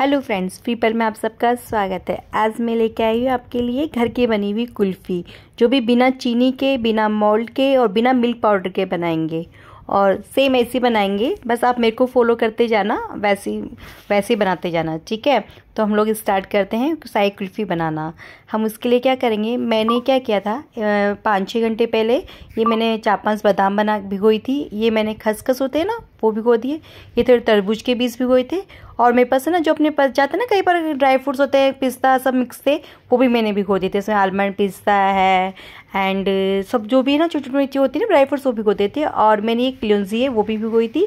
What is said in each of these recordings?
hello friends people में आप सबका स्वागत है आज मैं लेके आई हूँ आपके लिए घर की बनी हुई कुल्फ़ी जो भी बिना चीनी के बिना मॉल्ट के और बिना मिल्क पाउडर के बनाएंगे और सेम ऐसे बनाएंगे बस आप मेरे को फॉलो करते जाना वैसे वैसे बनाते जाना ठीक है तो हम लोग स्टार्ट करते हैं साई कुल्फ़ी बनाना हम उसके लिए क्या करेंगे मैंने क्या किया था पाँच छः घंटे पहले ये मैंने चार पाँच बादाम बना भिगोई थी ये मैंने खसखस होते हैं ना वो भिगो दिए ये थोड़े तरबूज के बीज भिगोए थे और मेरे पास है ना जो अपने पास जाते ना कई बार ड्राई फ्रूट्स होते हैं पिस्ता सब मिक्स थे वो भी मैंने भिगो दिए थे इसमें आलमंड पिस्ता है एंड uh, सब जो भी है ना छोटी छोटी होती है ना ड्राई फ्रूट्स वो भिगोते देते और मैंने एक क्लियंजी है वो भी भिगोई थी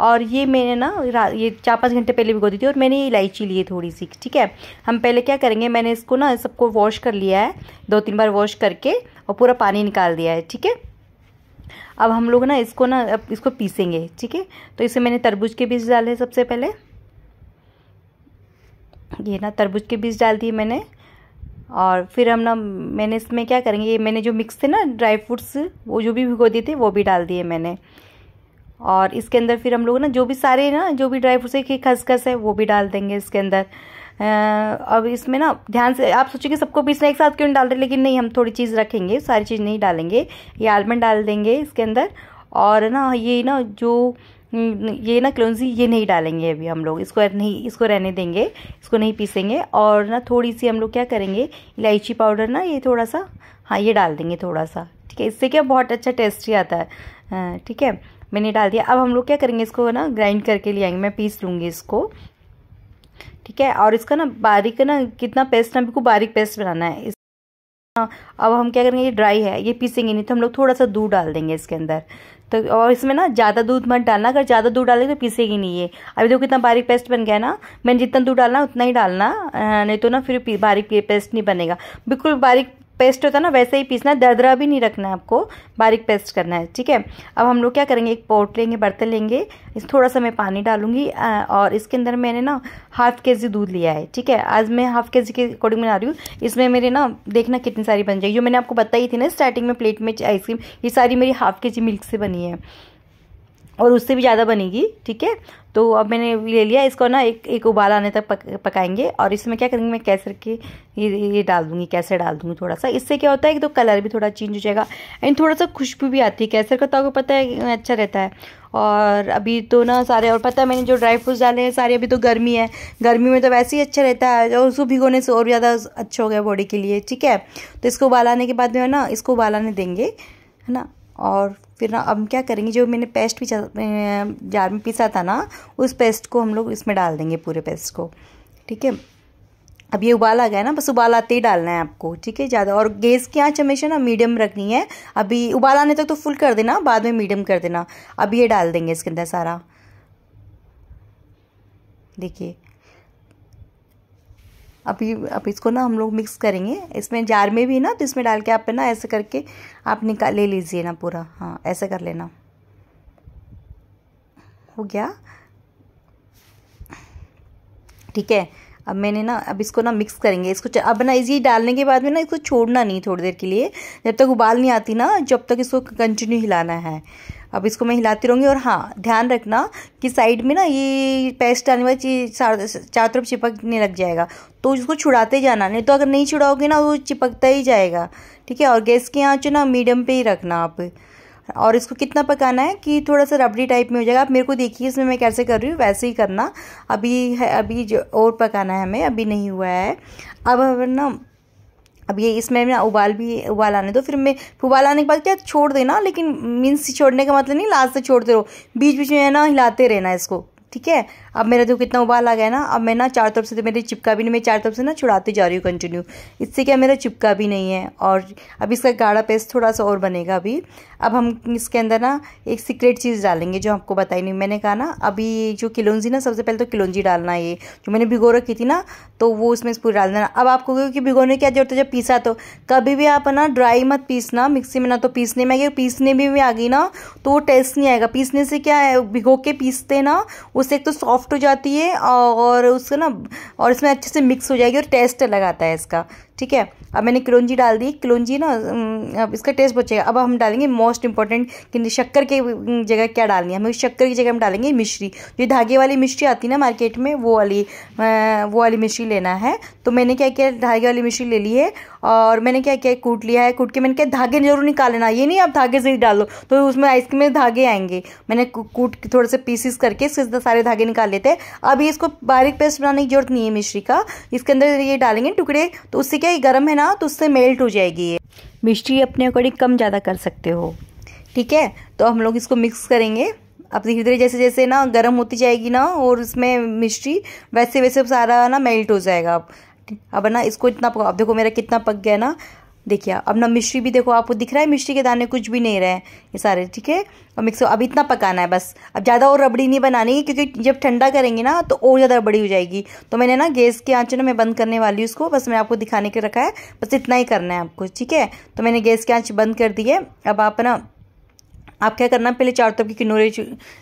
और ये मैंने ना ये चार पाँच घंटे पहले भिगोती दी थी और मैंने ये इलायची ली है थोड़ी सी ठीक है हम पहले क्या करेंगे मैंने इसको ना सबको वॉश कर लिया है दो तीन बार वॉश करके और पूरा पानी निकाल दिया है ठीक है अब हम लोग ना इसको ना अब इसको पीसेंगे ठीक है तो इसे मैंने तरबूज के बीज डाले सबसे पहले ये ना तरबूज के बीज डाल दिए मैंने और फिर हम ना मैंने इसमें क्या करेंगे ये मैंने जो मिक्स थे ना ड्राई फ्रूट्स वो जो भी भिगो दिए थे वो भी डाल दिए मैंने और इसके अंदर फिर हम लोग ना जो भी सारे ना जो भी ड्राई फ्रूट्स है खसखस है वो भी डाल देंगे इसके अंदर अब इसमें ना ध्यान से आप कि सबको पीसना एक साथ क्यों डाल रहे लेकिन नहीं हम थोड़ी चीज़ रखेंगे सारी चीज़ नहीं डालेंगे ये आलमंड डाल देंगे इसके अंदर और ना ये ना जो ये ना क्लोन्जी ये नहीं डालेंगे अभी हम लोग इसको नहीं इसको रहने देंगे इसको नहीं पीसेंगे और ना थोड़ी सी हम लोग क्या करेंगे इलायची पाउडर ना ये थोड़ा सा हाँ ये डाल देंगे थोड़ा सा ठीक है इससे क्या बहुत अच्छा टेस्टी आता है हाँ, ठीक है मैंने डाल दिया अब हम लोग क्या करेंगे इसको ना ग्राइंड करके ले आएंगे मैं पीस लूँगी इसको ठीक है और इसका ना बारीक ना कितना पेस्ट ना बिल्कुल बारीक पेस्ट बनाना है इस हाँ, अब हम क्या करेंगे ये ड्राई है ये पीसेंगे नहीं तो हम लोग थोड़ा सा दूध डाल देंगे इसके अंदर तो और इसमें ना ज़्यादा दूध मत डालना अगर ज़्यादा दूध डालेंगे तो पीसेगी नहीं ये अभी देखो कितना बारीक पेस्ट बन गया ना मैंने जितना दूध डालना उतना ही डालना नहीं तो ना फिर बारीक पेस्ट नहीं बनेगा बिल्कुल बारीक पेस्ट होता है ना वैसे ही पीसना है दरदरा भी नहीं रखना है आपको बारीक पेस्ट करना है ठीक है अब हम लोग क्या करेंगे एक पोट लेंगे बर्तन लेंगे इस थोड़ा सा मैं पानी डालूंगी और इसके अंदर मैंने ना हाफ के जी दूध लिया है ठीक है आज मैं हाफ के जी के अकॉर्डिंग बना रही हूँ इसमें मेरे ना देखना कितनी सारी बन जाएगी जो मैंने आपको बताई थी ना स्टार्टिंग में प्लेट में आइसक्रीम ये सारी मेरी हाफ के जी मिल्क से बनी है और उससे भी ज़्यादा बनेगी ठीक है तो अब मैंने ले लिया इसको ना एक एक उबाल आने तक पक, पकाएंगे और इसमें क्या करेंगे मैं कैसर के ये ये डाल दूँगी कैसर डाल दूँगी थोड़ा सा इससे क्या होता है कि तो कलर भी थोड़ा चेंज हो जाएगा एंड थोड़ा सा खुशबू भी आती है कैसर का तो आपको पता है अच्छा रहता है और अभी तो ना सारे और पता है मैंने जो ड्राई फ्रूट्स डाले हैं सारे अभी तो गर्मी है गर्मी में तो वैसे ही अच्छा रहता है और उसको भिगोने से और ज़्यादा अच्छा हो गया बॉडी के लिए ठीक है तो इसको उबाल आने के बाद में ना इसको उबाल आने देंगे है ना और फिर ना अब क्या करेंगे जो मैंने पेस्ट भी जार में पीसा था ना उस पेस्ट को हम लोग इसमें डाल देंगे पूरे पेस्ट को ठीक है अब ये उबाल आ गया ना बस उबाल आते ही डालना है आपको ठीक है ज़्यादा और गैस की आँच हमेशा ना मीडियम रखनी है अभी उबाल आने तक तो फुल कर देना बाद में मीडियम कर देना अब ये डाल देंगे इसके अंदर सारा देखिए अभी अब इसको ना हम लोग मिक्स करेंगे इसमें जार में भी ना तो इसमें डाल के आप ना ऐसे करके आप निकाल ले लीजिए ना पूरा हाँ ऐसे कर लेना हो गया ठीक है अब मैंने ना अब इसको ना मिक्स करेंगे इसको अब ना इसी डालने के बाद में ना इसको छोड़ना नहीं थोड़ी देर के लिए जब तक उबाल नहीं आती ना जब तक इसको कंटिन्यू हिलाना है अब इसको मैं हिलाती रहूँगी और हाँ ध्यान रखना कि साइड में ना ये पेस्ट आने वाली चारों तरफ चिपकने लग जाएगा तो उसको छुड़ाते जाना नहीं तो अगर नहीं छुड़ाओगे ना वो चिपकता ही जाएगा ठीक है और गैस के आँच ना मीडियम पे ही रखना आप और इसको कितना पकाना है कि थोड़ा सा रबड़ी टाइप में हो जाएगा आप मेरे को देखिए इसमें मैं कैसे कर रही हूँ वैसे ही करना अभी है अभी जो और पकाना है हमें अभी नहीं हुआ है अब हम ना अब ये इसमें ना उबाल भी उबाल आने दो फिर मैं उबाल आने के बाद क्या छोड़ देना लेकिन मीन्स छोड़ने का मतलब नहीं लास्ट से छोड़ते रहो बीच बीच में है ना हिलाते रहना इसको ठीक है अब मेरा देखो कितना उबाल आ गया ना अब मैं ना चार तरफ से तो मेरी चिपका भी नहीं मैं चार तरफ से ना छुड़ाती जा रही हूँ कंटिन्यू इससे क्या मेरा चिपका भी नहीं है और अब इसका गाढ़ा पेस्ट थोड़ा सा और बनेगा अभी अब हम इसके अंदर ना एक सीक्रेट चीज़ डालेंगे जो आपको बताई नहीं मैंने कहा ना अभी जो किलोन्जी ना सबसे पहले तो किलोंजी डालना है ये जो मैंने भिगो रखी थी ना तो वो उसमें पूरी डाल देना अब आपको क्योंकि भिगोने क्या जरूरत है जब पीसा तो कभी भी आप ना ड्राई मत पीसना मिक्सी में ना तो पीसने में आएगी पीसने में भी आ गई ना तो वो टेस्ट नहीं आएगा पीसने से क्या है भिगो के पीसते ना उससे एक तो सॉफ्ट सॉफ्ट हो जाती है और उसका ना और इसमें अच्छे से मिक्स हो जाएगी और टेस्ट लगाता है इसका ठीक है अब मैंने कलौजी डाल दी कलौजी ना अब इसका टेस्ट बचेगा अब हम डालेंगे मोस्ट इंपॉर्टेंट कि शक्कर के जगह क्या डालनी है हमें शक्कर की जगह हम डालेंगे मिश्री जो धागे वाली मिश्री आती है ना मार्केट में वो वाली वो वाली मिश्री लेना है तो मैंने क्या किया धागे वाली मिश्री ले ली है और मैंने क्या किया कूट लिया है कूट के मैंने क्या धागे जरूर निकाल लेना ये नहीं आप धागे से ही डालो तो उसमें आइसक्रीम में धागे आएंगे मैंने कूट थोड़े से पीसीस करके इससे सारे धागे निकाल लेते हैं अभी इसको बारीक पेस्ट बनाने की जरूरत नहीं है मिश्री का इसके अंदर ये डालेंगे टुकड़े तो उससे क्या ही गर्म है ना तो उससे मेल्ट हो जाएगी ये मिश्री अपने अकॉर्डिंग कम ज़्यादा कर सकते हो ठीक है तो हम लोग इसको मिक्स करेंगे अब धीरे धीरे जैसे जैसे ना गर्म होती जाएगी ना और उसमें मिश्री वैसे वैसे सारा ना मेल्ट हो जाएगा अब अब ना इसको इतना अब देखो मेरा कितना पक गया ना देखिए अब ना मिश्री भी देखो आपको दिख रहा है मिश्री के दाने कुछ भी नहीं रहे ये सारे ठीक है और मिक्स अब इतना पकाना है बस अब ज़्यादा और रबड़ी नहीं बनानी है क्योंकि जब ठंडा करेंगे ना तो और ज़्यादा रबड़ी हो जाएगी तो मैंने ना गैस के आँच ना मैं बंद करने वाली हूँ उसको बस मैं आपको दिखाने के रखा है बस इतना ही करना है आपको ठीक है तो मैंने गैस के आँच बंद कर दी है अब आप ना आप क्या करना पहले चारों तरफ के किनोरे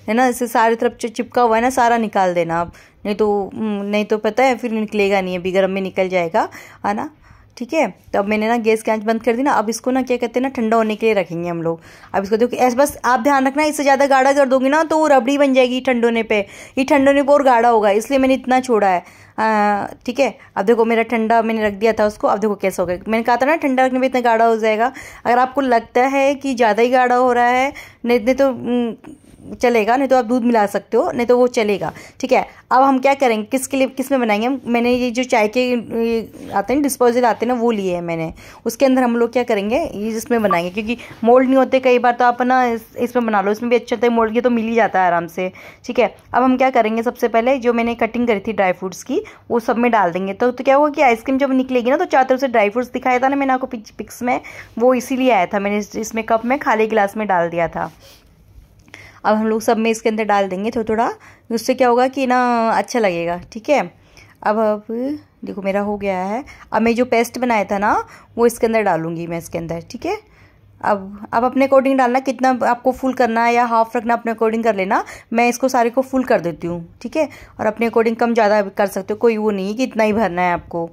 है ना इसे सारे तरफ चिपका हुआ है ना सारा निकाल देना आप नहीं तो हम्म, नहीं तो पता है फिर निकलेगा नहीं अभी गर्म में निकल जाएगा है ना ठीक है तो अब मैंने ना गैस की आँच बंद कर दी ना अब इसको ना क्या कहते हैं ना ठंडा होने के लिए रखेंगे हम लोग अब इसको देखो ऐसे बस आप ध्यान रखना इससे ज़्यादा गाढ़ा कर दोगे ना तो वो रबड़ी बन जाएगी ठंड होने पर ये ठंड होने पर और गाढ़ा होगा इसलिए मैंने इतना छोड़ा है ठीक है अब देखो मेरा ठंडा मैंने रख दिया था उसको अब देखो कैसा हो गया मैंने कहा था ना ठंडा रखने पर इतना गाढ़ा हो जाएगा अगर आपको लगता है कि ज़्यादा ही गाढ़ा हो रहा है नहीं तो हम्म, चलेगा नहीं तो आप दूध मिला सकते हो नहीं तो वो चलेगा ठीक है अब हम क्या करेंगे किसके लिए किस में बनाएंगे मैंने ये जो चाय के आते हैं डिस्पोजल आते हैं ना वो लिए हैं मैंने उसके अंदर हम लोग क्या करेंगे ये इसमें बनाएंगे क्योंकि मोल्ड नहीं होते कई बार तो आप ना इस, इसमें बना लो इसमें भी अच्छा होता है मोल्ड ये तो मिल ही जाता है आराम से ठीक है अब हम क्या करेंगे सबसे पहले जो मैंने कटिंग करी थी ड्राई फ्रूट्स की वो सब में डाल देंगे तो, तो क्या होगा कि आइसक्रीम जब निकलेगी ना तो चार तरफ से ड्राई फ्रूट्स दिखाया था ना मैंने आपको पिक्स में वो इसीलिए आया था मैंने इसमें कप में खाली गिलास में डाल दिया था अब हम लोग सब में इसके अंदर डाल देंगे थोड़ा थोड़ा उससे क्या होगा कि ना अच्छा लगेगा ठीक है अब अब देखो मेरा हो गया है अब मैं जो पेस्ट बनाया था ना वो इसके अंदर डालूंगी मैं इसके अंदर ठीक है अब अब अपने अकॉर्डिंग डालना कितना आपको फुल करना है या हाफ रखना अपने अकॉर्डिंग कर लेना मैं इसको सारे को फुल कर देती हूँ ठीक है और अपने अकॉर्डिंग कम ज़्यादा कर सकते हो कोई वो नहीं कि इतना ही भरना है आपको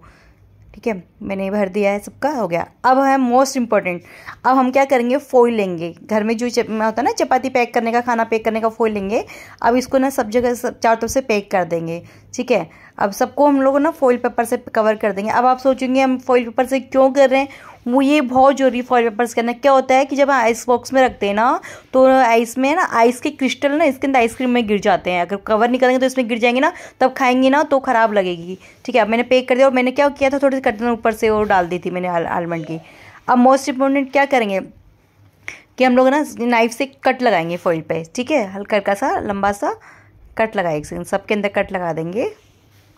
ठीक है मैंने भर दिया है सबका हो गया अब है मोस्ट इम्पॉर्टेंट अब हम क्या करेंगे फोइल लेंगे घर में जो होता है ना चपाती पैक करने का खाना पैक करने का फोइल लेंगे अब इसको ना सब जगह सब चारों तरफ से पैक कर देंगे ठीक है अब सबको हम लोग ना फॉइल पेपर से कवर कर देंगे अब आप सोचेंगे हम फॉइल पेपर से क्यों कर रहे हैं वो ये बहुत जरूरी फॉइल पेपर्स करना क्या होता है कि जब हम आइस बॉक्स में रखते हैं ना तो आइस में ना आइस के क्रिस्टल ना इसके अंदर आइसक्रीम में गिर जाते हैं अगर कवर नहीं करेंगे तो इसमें गिर जाएंगे ना तब खाएंगे ना तो ख़राब लगेगी ठीक है अब मैंने पैक कर दिया और मैंने क्या किया था थोड़ी सी कटन ऊपर से और डाल दी थी मैंने आलमंड की अब मोस्ट इम्पोर्टेंट क्या करेंगे कि हम लोग ना नाइफ से कट लगाएंगे फॉइल पे ठीक है हल्का हल्का सा लंबा सा कट लगाए एक सेकेंड सबके अंदर कट लगा देंगे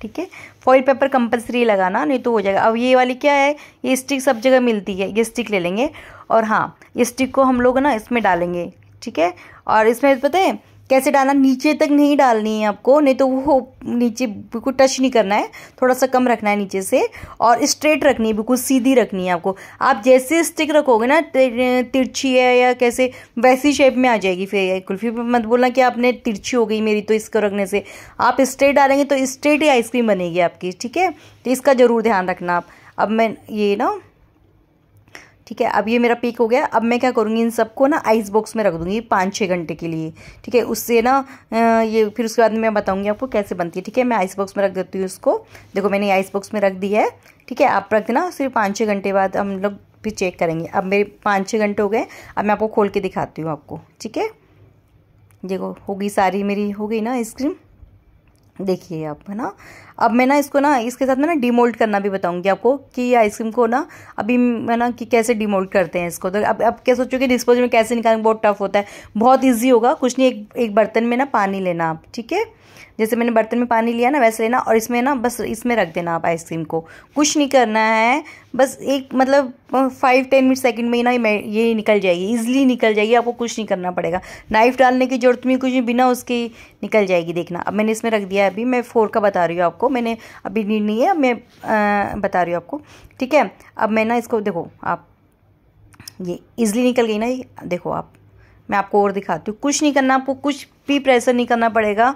ठीक है फॉइल पेपर कंपलसरी लगाना नहीं तो हो जाएगा अब ये वाली क्या है ये स्टिक सब जगह मिलती है ये स्टिक ले लेंगे और हाँ ये स्टिक को हम लोग ना इसमें डालेंगे ठीक है और इसमें पता है कैसे डालना नीचे तक नहीं डालनी है आपको नहीं तो वो नीचे बिल्कुल टच नहीं करना है थोड़ा सा कम रखना है नीचे से और स्ट्रेट रखनी है बिल्कुल सीधी रखनी है आपको आप जैसे स्टिक रखोगे ना तिरछी है या कैसे वैसी शेप में आ जाएगी फिर कुल्फी पर मत बोलना कि आपने तिरछी हो गई मेरी तो इसको रखने से आप स्ट्रेट डालेंगे तो स्ट्रेट ही आइसक्रीम बनेगी आपकी ठीक है तो इसका ज़रूर ध्यान रखना आप अब मैं ये ना ठीक है अब ये मेरा पीक हो गया अब मैं क्या करूँगी इन सबको ना आइस बॉक्स में रख दूँगी पाँच छः घंटे के लिए ठीक है उससे ना ये फिर उसके बाद मैं बताऊँगी आपको कैसे बनती है ठीक है मैं आइस बॉक्स में रख देती हूँ उसको देखो मैंने आइस बॉक्स में रख दिया है ठीक है आप रख देना सिर्फ पाँच छः घंटे बाद हम लोग फिर चेक करेंगे अब मेरे पाँच छः घंटे हो गए अब मैं आपको खोल के दिखाती हूँ आपको ठीक है देखो होगी सारी मेरी हो गई ना आइसक्रीम देखिए आप है ना अब मैं ना इसको ना इसके साथ ना डीमोल्ड करना भी बताऊँगी आपको कि ये आइसक्रीम को ना अभी मैं ना कि कैसे डीमोल्ड करते हैं इसको तो अब अब क्या सोचो कि डिस्पोजल में कैसे निकालना बहुत टफ होता है बहुत ईजी होगा कुछ नहीं एक एक बर्तन में ना पानी लेना आप ठीक है जैसे मैंने बर्तन में पानी लिया ना वैसे लेना और इसमें ना बस इसमें रख देना आप आइसक्रीम को कुछ नहीं करना है बस एक मतलब फाइव टेन मिनट सेकंड में ही ना ये निकल जाएगी इजली निकल जाएगी आपको कुछ नहीं करना पड़ेगा नाइफ डालने की जरूरत नहीं कुछ नहीं बिना उसके निकल जाएगी देखना अब मैंने इसमें रख दिया है अभी मैं फोर का बता रही हूँ आपको मैंने अभी नीड नहीं है मैं आ, बता रही हूँ आपको ठीक है अब मैं ना इसको देखो आप ये इजली निकल गई ना ये देखो आप मैं आपको और दिखाती हूँ कुछ नहीं करना आपको कुछ भी प्रेशर नहीं करना पड़ेगा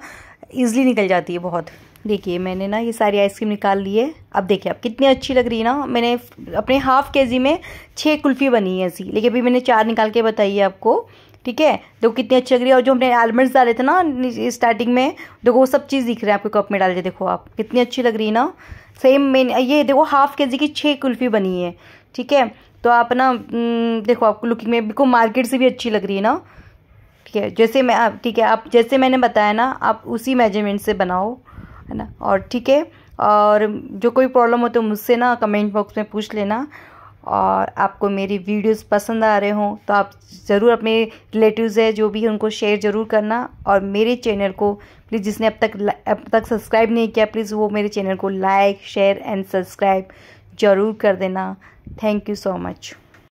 ईजिली निकल जाती है बहुत देखिए मैंने ना ये सारी आइसक्रीम निकाल ली है अब देखिए आप कितनी अच्छी लग रही है ना मैंने अपने हाफ के जी में छः कुल्फ़ी बनी है ऐसी लेकिन अभी मैंने चार निकाल के बताई है आपको ठीक है देखो कितनी अच्छी लग रही है और जो हमने आलमंड्स डाले थे ना स्टार्टिंग में देखो वो सब चीज़ दिख रहा है आपको कप में डाल के देखो आप कितनी अच्छी लग रही है ना सेम मेन ये देखो हाफ के जी की छः कुल्फ़ी बनी है ठीक है तो आप ना हम्म, देखो आपको लुकिंग में बिल्कुल मार्केट से भी अच्छी लग रही है ना ठीक है जैसे मैं आप ठीक है आप जैसे मैंने बताया ना आप उसी मेजरमेंट से बनाओ है ना और ठीक है और जो कोई प्रॉब्लम हो तो मुझसे ना कमेंट बॉक्स में पूछ लेना और आपको मेरी वीडियोस पसंद आ रहे हों तो आप ज़रूर अपने रिलेटिव्स है जो भी उनको शेयर ज़रूर करना और मेरे चैनल को प्लीज़ जिसने अब तक अब तक सब्सक्राइब नहीं किया प्लीज़ वो मेरे चैनल को लाइक शेयर एंड सब्सक्राइब ज़रूर कर देना थैंक यू सो मच